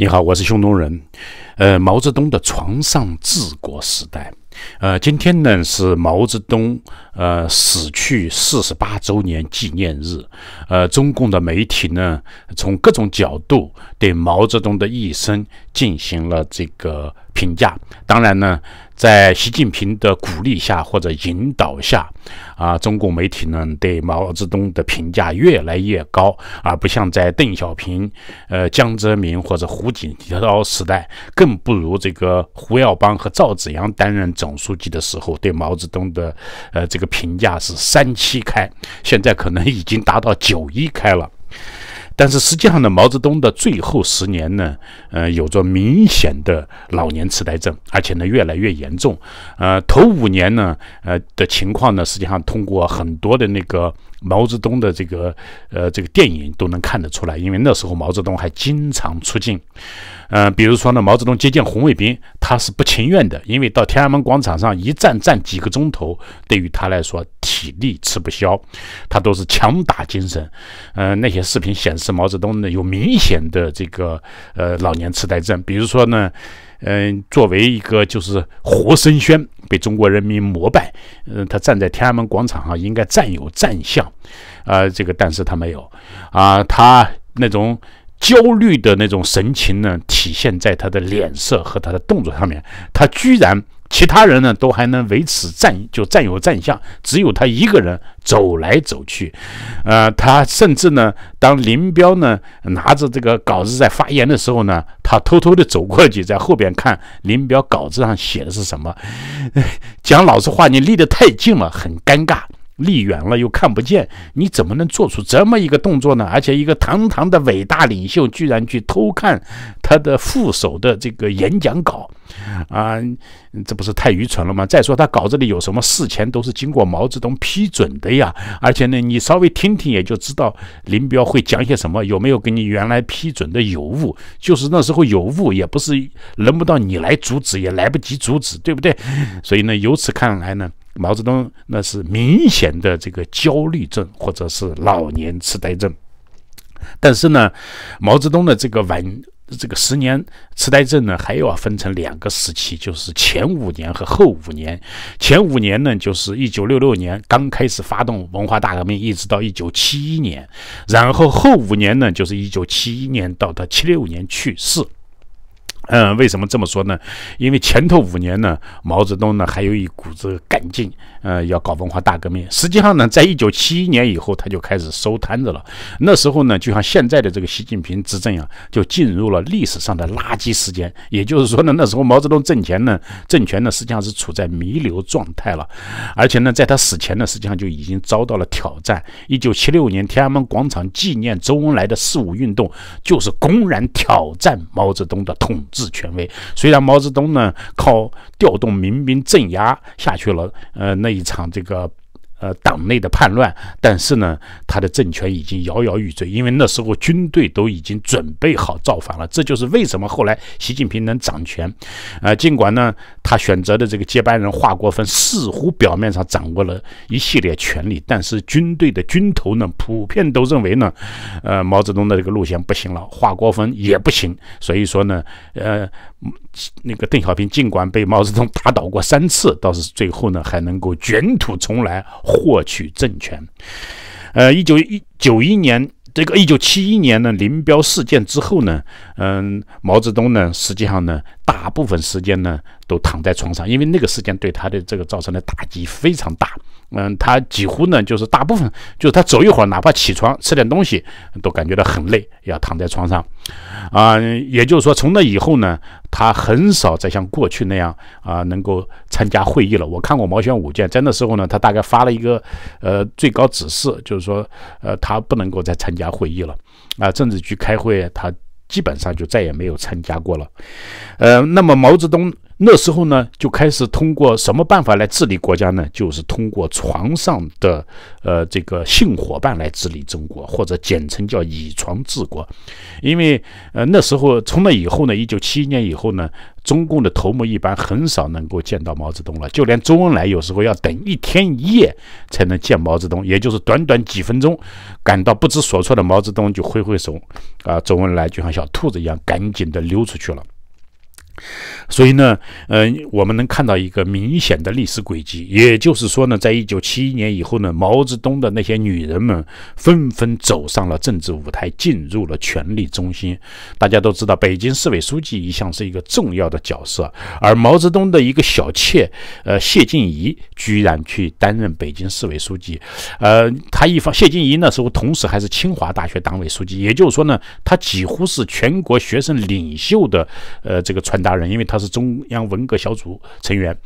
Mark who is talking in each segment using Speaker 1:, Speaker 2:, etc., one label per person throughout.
Speaker 1: 你好，我是匈奴人。呃，毛泽东的床上治国时代。呃，今天呢是毛泽东。呃，死去四十八周年纪念日，呃，中共的媒体呢，从各种角度对毛泽东的一生进行了这个评价。当然呢，在习近平的鼓励下或者引导下，啊，中共媒体呢对毛泽东的评价越来越高，而不像在邓小平、呃江泽民或者胡锦涛时代，更不如这个胡耀邦和赵紫阳担任总书记的时候对毛泽东的呃这个。评价是三七开，现在可能已经达到九一开了。但是实际上呢，毛泽东的最后十年呢，呃，有着明显的老年痴呆症，而且呢越来越严重。呃，头五年呢，呃的情况呢，实际上通过很多的那个。毛泽东的这个呃这个电影都能看得出来，因为那时候毛泽东还经常出镜，嗯，比如说呢，毛泽东接见红卫兵，他是不情愿的，因为到天安门广场上一站站几个钟头，对于他来说体力吃不消，他都是强打精神，呃，那些视频显示毛泽东呢有明显的这个呃老年痴呆症，比如说呢。嗯，作为一个就是活生宣被中国人民膜拜，嗯，他站在天安门广场上应该占有站相，啊，这个但是他没有，啊，他那种焦虑的那种神情呢，体现在他的脸色和他的动作上面，他居然。其他人呢，都还能维持站，就站有站相，只有他一个人走来走去。呃，他甚至呢，当林彪呢拿着这个稿子在发言的时候呢，他偷偷的走过去，在后边看林彪稿子上写的是什么。讲老实话，你离得太近了，很尴尬。立远了又看不见，你怎么能做出这么一个动作呢？而且一个堂堂的伟大领袖，居然去偷看他的副手的这个演讲稿，啊，这不是太愚蠢了吗？再说他稿子里有什么事前都是经过毛泽东批准的呀？而且呢，你稍微听听也就知道林彪会讲些什么，有没有给你原来批准的有误？就是那时候有误，也不是轮不到你来阻止，也来不及阻止，对不对？所以呢，由此看来呢。毛泽东那是明显的这个焦虑症，或者是老年痴呆症。但是呢，毛泽东的这个晚这个十年痴呆症呢，还要分成两个时期，就是前五年和后五年。前五年呢，就是一九六六年刚开始发动文化大革命，一直到一九七一年。然后后五年呢，就是一九七一年到他七六年去世。嗯，为什么这么说呢？因为前头五年呢，毛泽东呢还有一股子干劲，呃，要搞文化大革命。实际上呢，在一九七一年以后，他就开始收摊子了。那时候呢，就像现在的这个习近平执政啊，就进入了历史上的垃圾时间。也就是说呢，那时候毛泽东政权呢，政权呢实际上是处在弥留状态了，而且呢，在他死前呢，实际上就已经遭到了挑战。一九七六年，天安门广场纪念周恩来的四五运动，就是公然挑战毛泽东的统治。至权威，虽然毛泽东呢靠调动民兵镇压下去了，呃那一场这个。呃，党内的叛乱，但是呢，他的政权已经摇摇欲坠，因为那时候军队都已经准备好造反了。这就是为什么后来习近平能掌权。呃，尽管呢，他选择的这个接班人华国锋似乎表面上掌握了一系列权力，但是军队的军头呢，普遍都认为呢，呃，毛泽东的这个路线不行了，华国锋也不行。所以说呢，呃。那个邓小平尽管被毛泽东打倒过三次，倒是最后呢还能够卷土重来获取政权。呃，一九一九一年这个一九七一年的林彪事件之后呢，嗯，毛泽东呢实际上呢大部分时间呢都躺在床上，因为那个事件对他的这个造成的打击非常大。嗯，他几乎呢就是大部分就是他走一会儿，哪怕起床吃点东西，都感觉到很累，要躺在床上。啊，也就是说，从那以后呢，他很少再像过去那样啊，能够参加会议了。我看过毛选五件，在那时候呢，他大概发了一个呃最高指示，就是说，呃，他不能够再参加会议了。啊，政治局开会，他基本上就再也没有参加过了。呃，那么毛泽东。那时候呢，就开始通过什么办法来治理国家呢？就是通过床上的呃这个性伙伴来治理中国，或者简称叫以床治国。因为呃那时候从那以后呢，一九七一年以后呢，中共的头目一般很少能够见到毛泽东了。就连周恩来有时候要等一天一夜才能见毛泽东，也就是短短几分钟，感到不知所措的毛泽东就挥挥手，啊，周恩来就像小兔子一样赶紧的溜出去了。所以呢，嗯，我们能看到一个明显的历史轨迹，也就是说呢，在一九七一年以后呢，毛泽东的那些女人们纷纷走上了政治舞台，进入了权力中心。大家都知道，北京市委书记一向是一个重要的角色，而毛泽东的一个小妾，呃，谢晋怡居然去担任北京市委书记。呃，他一方，谢晋怡那时候同时还是清华大学党委书记，也就是说呢，他几乎是全国学生领袖的，呃，这个传达。因为他是中央文革小组成员，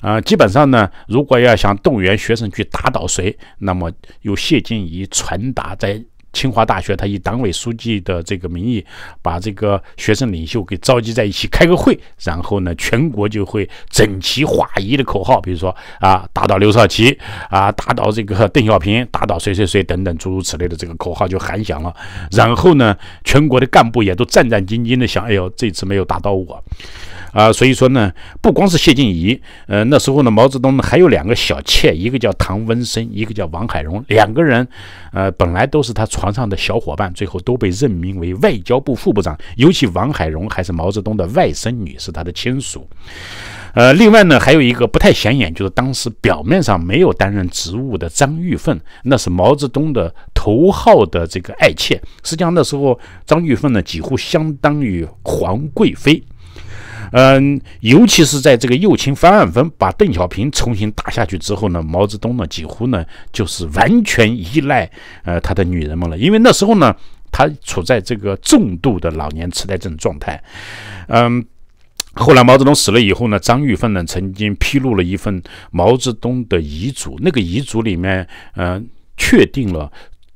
Speaker 1: 啊，基本上呢，如果要想动员学生去打倒谁，那么由谢晋仪传达在。清华大学，他以党委书记的这个名义，把这个学生领袖给召集在一起开个会，然后呢，全国就会整齐划一的口号，比如说啊，打倒刘少奇，啊，打倒这个邓小平，打倒谁谁谁等等，诸如此类的这个口号就喊响了。然后呢，全国的干部也都战战兢兢的想，哎呦，这次没有打到我。啊，所以说呢，不光是谢晋仪，呃，那时候呢，毛泽东还有两个小妾，一个叫唐文生，一个叫王海荣，两个人，呃，本来都是他床上的小伙伴，最后都被任命为外交部副部长。尤其王海荣还是毛泽东的外甥女，是他的亲属。呃，另外呢，还有一个不太显眼，就是当时表面上没有担任职务的张玉凤，那是毛泽东的头号的这个爱妾，实际上那时候张玉凤呢，几乎相当于皇贵妃。嗯，尤其是在这个右倾翻案风把邓小平重新打下去之后呢，毛泽东呢几乎呢就是完全依赖呃他的女人们了，因为那时候呢他处在这个重度的老年痴呆症状态。嗯，后来毛泽东死了以后呢，张玉凤呢曾经披露了一份毛泽东的遗嘱，那个遗嘱里面嗯确定了。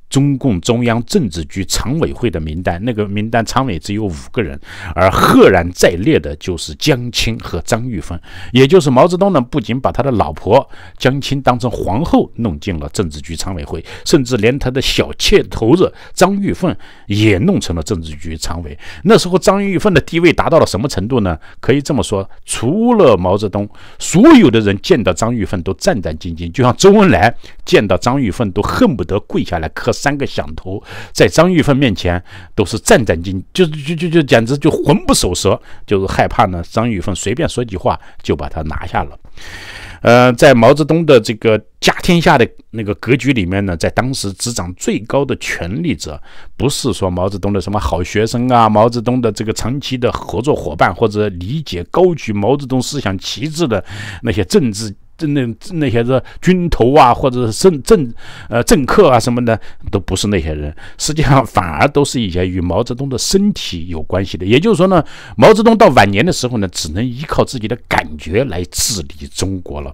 Speaker 1: 中共中央政治局常委会的名单，那个名单常委只有五个人，而赫然在列的就是江青和张玉凤。也就是毛泽东呢，不仅把他的老婆江青当成皇后弄进了政治局常委会，甚至连他的小妾头子张玉凤也弄成了政治局常委。那时候张玉凤的地位达到了什么程度呢？可以这么说，除了毛泽东，所有的人见到张玉凤都战战兢兢，就像周恩来见到张玉凤都恨不得跪下来磕。三个响头，在张玉凤面前都是战战兢，就就就就简直就魂不守舍，就是害怕呢。张玉凤随便说句话，就把他拿下了。呃，在毛泽东的这个家天下的那个格局里面呢，在当时执掌最高的权力者，不是说毛泽东的什么好学生啊，毛泽东的这个长期的合作伙伴或者理解高举毛泽东思想旗帜的那些政治。那那些是军头啊，或者是政政呃政客啊什么的，都不是那些人。实际上，反而都是一些与毛泽东的身体有关系的。也就是说呢，毛泽东到晚年的时候呢，只能依靠自己的感觉来治理中国了。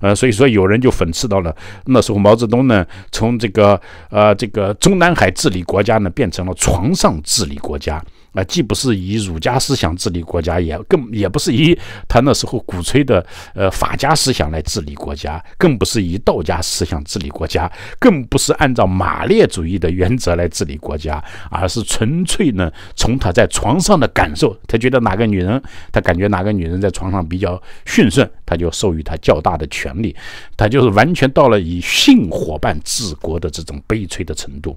Speaker 1: 呃，所以说有人就讽刺到了那时候，毛泽东呢，从这个呃这个中南海治理国家呢，变成了床上治理国家。那既不是以儒家思想治理国家，也更也不是以他那时候鼓吹的呃法家思想来治理国家，更不是以道家思想治理国家，更不是按照马列主义的原则来治理国家，而是纯粹呢从他在床上的感受，他觉得哪个女人他感觉哪个女人在床上比较顺顺，他就授予他较大的权利，他就是完全到了以性伙伴治国的这种悲催的程度。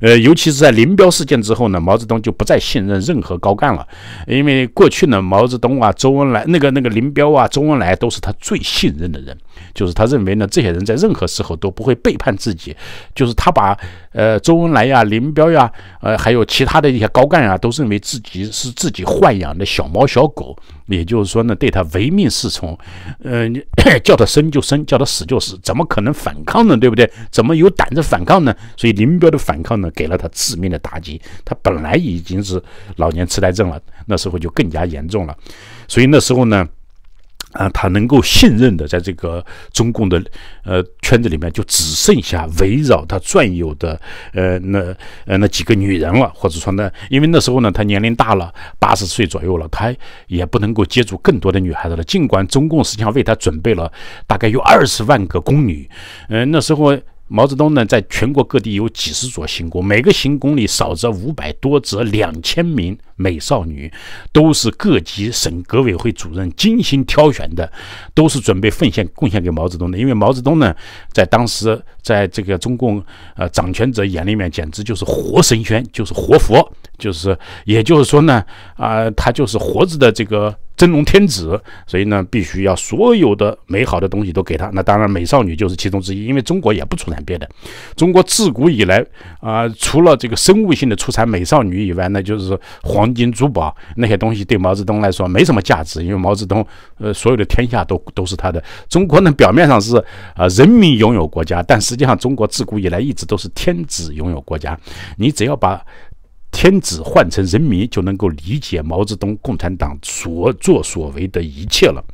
Speaker 1: 呃，尤其是在林彪事件之后呢，毛泽东就不再信任任何高干了，因为过去呢，毛泽东啊、周恩来那个那个林彪啊、周恩来都是他最信任的人，就是他认为呢，这些人在任何时候都不会背叛自己，就是他把。呃，周恩来呀，林彪呀，呃，还有其他的一些高干啊，都认为自己是自己豢养的小猫小狗，也就是说呢，对他唯命是从，呃，叫他生就生，叫他死就死，怎么可能反抗呢？对不对？怎么有胆子反抗呢？所以林彪的反抗呢，给了他致命的打击，他本来已经是老年痴呆症了，那时候就更加严重了，所以那时候呢。啊，他能够信任的，在这个中共的呃圈子里面，就只剩下围绕他转悠的呃那呃那几个女人了，或者说呢，因为那时候呢，他年龄大了，八十岁左右了，他也不能够接触更多的女孩子了。尽管中共实际上为他准备了大概有二十万个宫女，嗯，那时候。毛泽东呢，在全国各地有几十所行宫，每个行宫里少则五百，多则两千名美少女，都是各级省革委会主任精心挑选的，都是准备奉献贡献给毛泽东的。因为毛泽东呢，在当时在这个中共呃掌权者眼里面，简直就是活神仙，就是活佛，就是也就是说呢，啊，他就是活着的这个。真龙天子，所以呢，必须要所有的美好的东西都给他。那当然，美少女就是其中之一，因为中国也不出产别的。中国自古以来啊，除了这个生物性的出产美少女以外，那就是黄金珠宝那些东西，对毛泽东来说没什么价值，因为毛泽东呃，所有的天下都都是他的。中国呢，表面上是啊，人民拥有国家，但实际上，中国自古以来一直都是天子拥有国家。你只要把。天子换成人民就能够理解毛泽东共产党所作所为的一切了，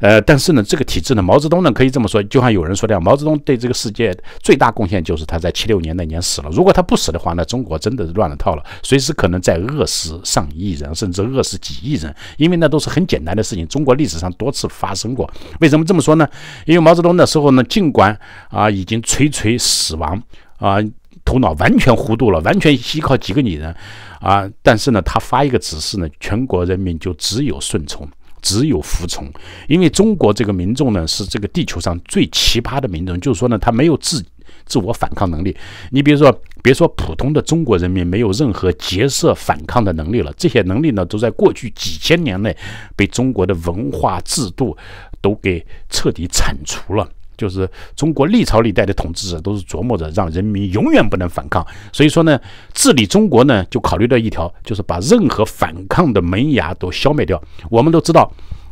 Speaker 1: 呃，但是呢，这个体制呢，毛泽东呢，可以这么说，就像有人说的样，毛泽东对这个世界最大贡献就是他在七六年那年死了。如果他不死的话，那中国真的是乱了套了，随时可能再饿死上亿人，甚至饿死几亿人，因为那都是很简单的事情，中国历史上多次发生过。为什么这么说呢？因为毛泽东那时候呢，尽管啊已经垂垂死亡啊。头脑完全糊涂了，完全依靠几个女人啊！但是呢，他发一个指示呢，全国人民就只有顺从，只有服从。因为中国这个民众呢，是这个地球上最奇葩的民众，就是说呢，他没有自自我反抗能力。你比如说，别说普通的中国人民，没有任何劫色反抗的能力了。这些能力呢，都在过去几千年内被中国的文化制度都给彻底铲除了。就是中国历朝历代的统治者都是琢磨着让人民永远不能反抗，所以说呢，治理中国呢就考虑到一条，就是把任何反抗的萌芽都消灭掉。我们都知道。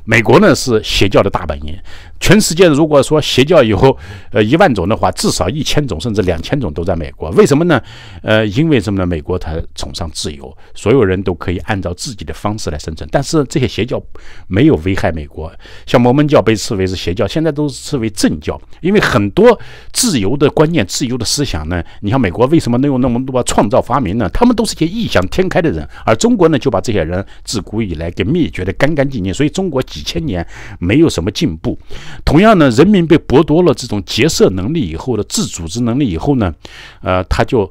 Speaker 1: 美国呢是邪教的大本营，全世界如果说邪教以后，呃一万种的话，至少一千种甚至两千种都在美国，为什么呢？呃，因为什么呢？美国它崇尚自由，所有人都可以按照自己的方式来生存。但是这些邪教没有危害美国，像摩门教被视为是邪教，现在都视为正教，因为很多自由的观念、自由的思想呢。你像美国为什么能有那么多创造发明呢？他们都是些异想天开的人，而中国呢就把这些人自古以来给灭绝得干干净净，所以中国。几千年没有什么进步。同样呢，人民被剥夺了这种结社能力以后的自组织能力以后呢，呃，他就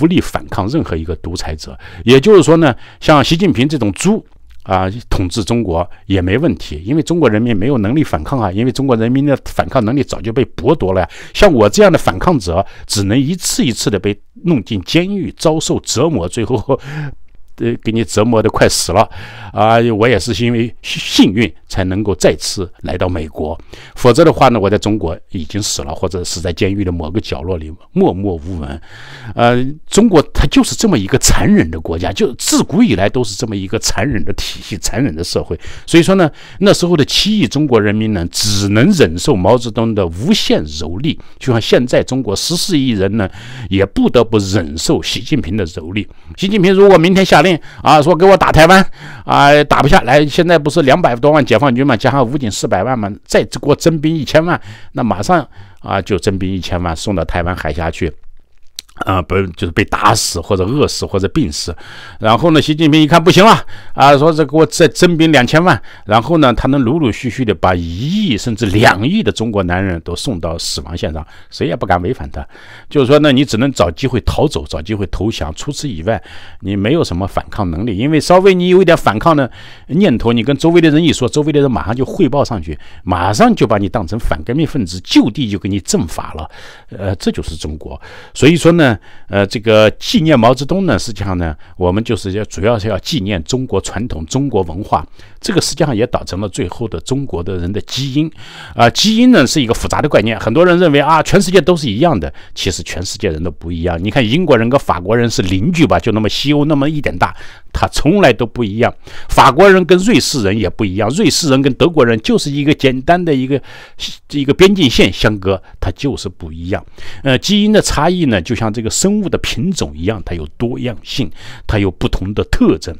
Speaker 1: 无力反抗任何一个独裁者。也就是说呢，像习近平这种猪啊，统治中国也没问题，因为中国人民没有能力反抗啊，因为中国人民的反抗能力早就被剥夺了呀。像我这样的反抗者，只能一次一次的被弄进监狱，遭受折磨，最后呃，给你折磨的快死了啊！我也是因为幸运。才能够再次来到美国，否则的话呢，我在中国已经死了，或者死在监狱的某个角落里默默无闻。呃，中国它就是这么一个残忍的国家，就自古以来都是这么一个残忍的体系、残忍的社会。所以说呢，那时候的七亿中国人民呢，只能忍受毛泽东的无限蹂躏，就像现在中国十四亿人呢，也不得不忍受习近平的蹂躏。习近平如果明天下令啊，说给我打台湾。啊，打不下来！现在不是两百多万解放军嘛，加上武警四百万嘛，再给我征兵一千万，那马上啊就征兵一千万，送到台湾海峡去。啊，不就是被打死或者饿死或者病死，然后呢，习近平一看不行了啊，说这给我再征兵两千万，然后呢，他能陆陆续续的把一亿甚至两亿的中国男人都送到死亡线上，谁也不敢违反他。就是说呢，你只能找机会逃走，找机会投降，除此以外，你没有什么反抗能力，因为稍微你有一点反抗的念头，你跟周围的人一说，周围的人马上就汇报上去，马上就把你当成反革命分子，就地就给你正法了。呃，这就是中国，所以说呢。呃，这个纪念毛泽东呢，实际上呢，我们就是要主要是要纪念中国传统中国文化。这个实际上也导致了最后的中国的人的基因。啊，基因呢是一个复杂的概念，很多人认为啊，全世界都是一样的，其实全世界人都不一样。你看英国人跟法国人是邻居吧，就那么西欧那么一点大。他从来都不一样，法国人跟瑞士人也不一样，瑞士人跟德国人就是一个简单的一个一个边境线相隔，它就是不一样。呃，基因的差异呢，就像这个生物的品种一样，它有多样性，它有不同的特征。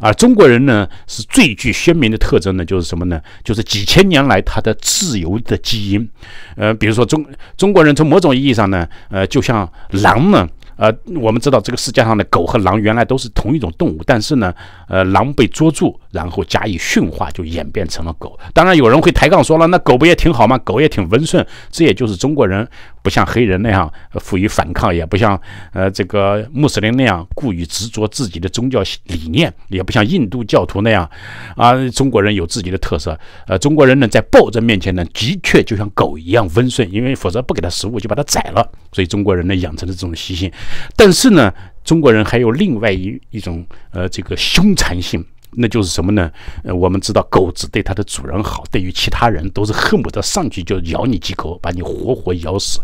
Speaker 1: 而中国人呢，是最具鲜明的特征呢，就是什么呢？就是几千年来它的自由的基因。呃，比如说中中国人从某种意义上呢，呃，就像狼呢。呃，我们知道这个世界上的狗和狼原来都是同一种动物，但是呢，呃，狼被捉住，然后加以驯化，就演变成了狗。当然，有人会抬杠说了，那狗不也挺好吗？狗也挺温顺，这也就是中国人不像黑人那样富于反抗，也不像呃这个穆斯林那样过于执着自己的宗教理念，也不像印度教徒那样，啊，中国人有自己的特色。呃，中国人呢，在暴政面前呢，的确就像狗一样温顺，因为否则不给它食物就把它宰了。所以中国人呢，养成了这种习性。但是呢，中国人还有另外一一种呃，这个凶残性，那就是什么呢？呃，我们知道狗子对它的主人好，对于其他人都是恨不得上去就咬你几口，把你活活咬死。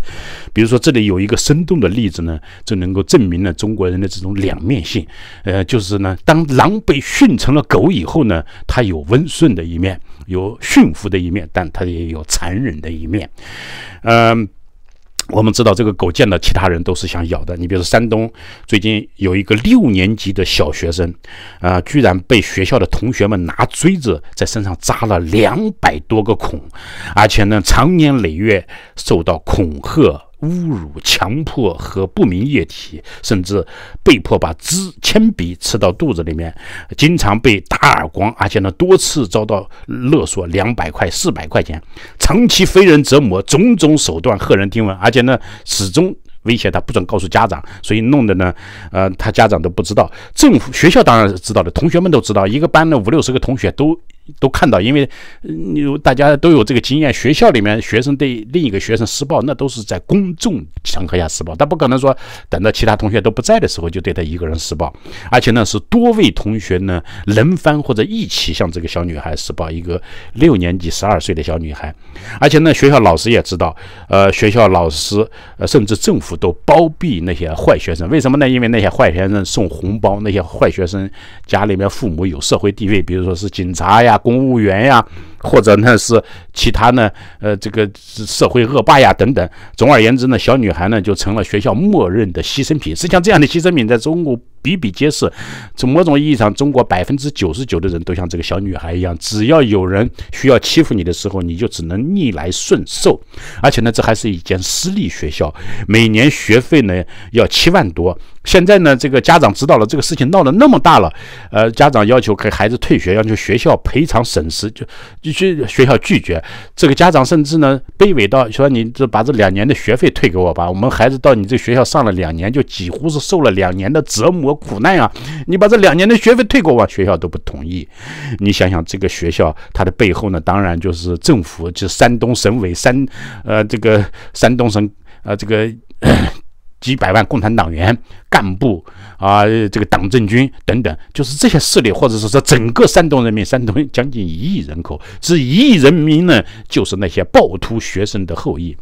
Speaker 1: 比如说，这里有一个生动的例子呢，就能够证明了中国人的这种两面性。呃，就是呢，当狼被训成了狗以后呢，它有温顺的一面，有驯服的一面，但它也有残忍的一面。嗯。我们知道，这个狗见到其他人都是想咬的。你比如说，山东最近有一个六年级的小学生，啊，居然被学校的同学们拿锥子在身上扎了两百多个孔，而且呢，长年累月受到恐吓。侮辱、强迫和不明液体，甚至被迫把支铅笔吃到肚子里面，经常被打耳光，而且呢多次遭到勒索两百块、四百块钱，长期非人折磨，种种手段骇人听闻，而且呢始终。威胁他不准告诉家长，所以弄得呢，呃，他家长都不知道。政府、学校当然是知道的，同学们都知道，一个班的五六十个同学都都看到，因为大家都有这个经验。学校里面学生对另一个学生施暴，那都是在公众场合下施暴，他不可能说等到其他同学都不在的时候就对他一个人施暴，而且呢是多位同学呢轮番或者一起向这个小女孩施暴，一个六年级十二岁的小女孩，而且呢学校老师也知道，呃，学校老师呃甚至政府。都包庇那些坏学生，为什么呢？因为那些坏学生送红包，那些坏学生家里面父母有社会地位，比如说是警察呀、公务员呀。或者那是其他呢？呃，这个社会恶霸呀，等等。总而言之呢，小女孩呢就成了学校默认的牺牲品。实际上，这样的牺牲品在中国比比皆是。从某种意义上，中国百分之九十九的人都像这个小女孩一样，只要有人需要欺负你的时候，你就只能逆来顺受。而且呢，这还是一间私立学校，每年学费呢要七万多。现在呢，这个家长知道了这个事情闹得那么大了，呃，家长要求给孩子退学，要求学校赔偿损失，就就学学校拒绝。这个家长甚至呢卑微到说：“你这把这两年的学费退给我吧，我们孩子到你这学校上了两年，就几乎是受了两年的折磨苦难啊！你把这两年的学费退给我，学校都不同意。”你想想，这个学校它的背后呢，当然就是政府，就山东省委、山呃这个 山东省啊这个。几百万共产党员、干部啊，这个党政军等等，就是这些势力，或者是说整个山东人民，山东将近一亿人口，这一亿人民呢，就是那些暴徒学生的后裔。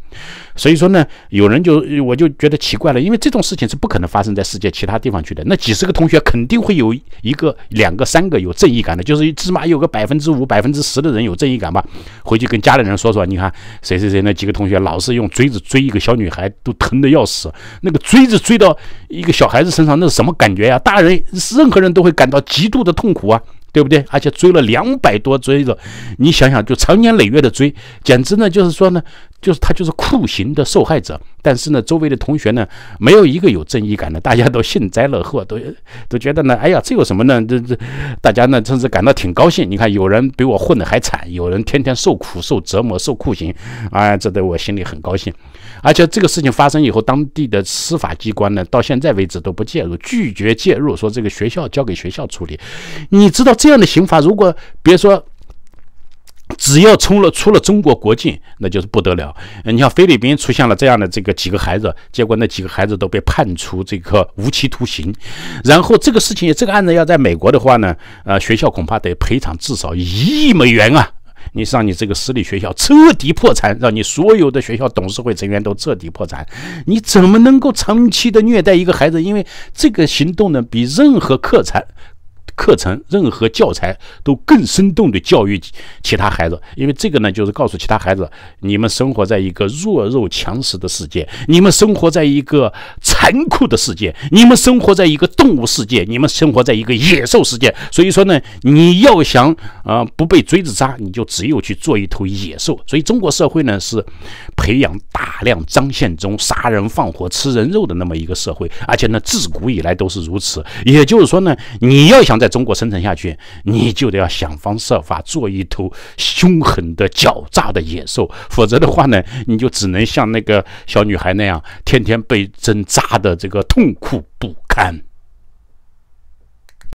Speaker 1: 所以说呢，有人就我就觉得奇怪了，因为这种事情是不可能发生在世界其他地方去的。那几十个同学肯定会有一个、两个、三个有正义感的，就是起码有个百分之五、百分之十的人有正义感吧。回去跟家里人说说，你看谁谁谁那几个同学老是用锥子追一个小女孩，都疼得要死。那个锥子锥到一个小孩子身上，那是什么感觉呀？大人，任何人都会感到极度的痛苦啊。对不对？而且追了两百多追着，你想想，就长年累月的追，简直呢，就是说呢，就是他就是酷刑的受害者。但是呢，周围的同学呢，没有一个有正义感的，大家都幸灾乐祸，都都觉得呢，哎呀，这有什么呢？这这，大家呢，甚至感到挺高兴。你看，有人比我混得还惨，有人天天受苦受折磨受酷刑，哎，这对我心里很高兴。而且这个事情发生以后，当地的司法机关呢，到现在为止都不介入，拒绝介入，说这个学校交给学校处理。你知道？这样的刑罚，如果别说，只要出了出了中国国境，那就是不得了。你像菲律宾出现了这样的这个几个孩子，结果那几个孩子都被判处这个无期徒刑。然后这个事情，这个案子要在美国的话呢，呃，学校恐怕得赔偿至少一亿美元啊！你让你这个私立学校彻底破产，让你所有的学校董事会成员都彻底破产，你怎么能够长期的虐待一个孩子？因为这个行动呢，比任何课产课程任何教材都更生动地教育其他孩子，因为这个呢，就是告诉其他孩子，你们生活在一个弱肉强食的世界，你们生活在一个残酷的世界，你们生活在一个动物世界，你们生活在一个野兽世界。所以说呢，你要想呃不被锥子扎，你就只有去做一头野兽。所以中国社会呢是培养大量张献忠杀人放火吃人肉的那么一个社会，而且呢自古以来都是如此。也就是说呢，你要想在在中国生存下去，你就得要想方设法做一头凶狠的、狡诈的野兽，否则的话呢，你就只能像那个小女孩那样，天天被针扎的这个痛苦不堪。